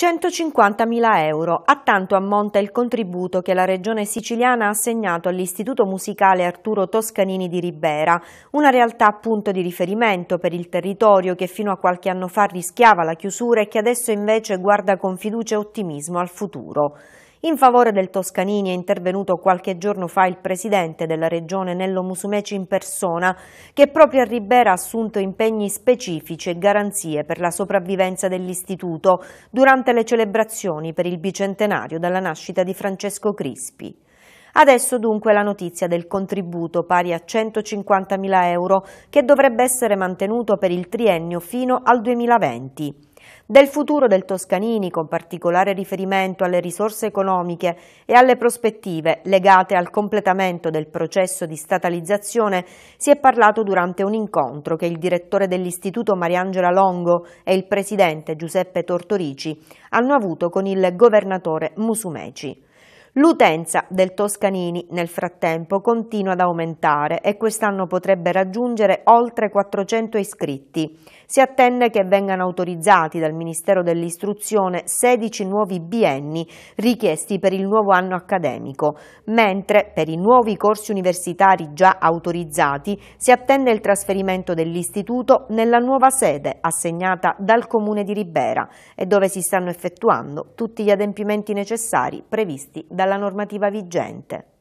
150.000 euro, a tanto ammonta il contributo che la Regione Siciliana ha assegnato all'Istituto Musicale Arturo Toscanini di Ribera, una realtà appunto di riferimento per il territorio che fino a qualche anno fa rischiava la chiusura e che adesso invece guarda con fiducia e ottimismo al futuro. In favore del Toscanini è intervenuto qualche giorno fa il presidente della regione Nello Musumeci in persona, che proprio a Ribera ha assunto impegni specifici e garanzie per la sopravvivenza dell'istituto durante le celebrazioni per il bicentenario dalla nascita di Francesco Crispi. Adesso dunque la notizia del contributo pari a 150.000 euro che dovrebbe essere mantenuto per il triennio fino al 2020 del futuro del Toscanini con particolare riferimento alle risorse economiche e alle prospettive legate al completamento del processo di statalizzazione si è parlato durante un incontro che il direttore dell'Istituto Mariangela Longo e il presidente Giuseppe Tortorici hanno avuto con il governatore Musumeci. L'utenza del Toscanini nel frattempo continua ad aumentare e quest'anno potrebbe raggiungere oltre 400 iscritti. Si attende che vengano autorizzati dal Ministero dell'Istruzione 16 nuovi bienni richiesti per il nuovo anno accademico, mentre per i nuovi corsi universitari già autorizzati si attende il trasferimento dell'istituto nella nuova sede assegnata dal Comune di Ribera e dove si stanno effettuando tutti gli adempimenti necessari previsti dal dalla normativa vigente.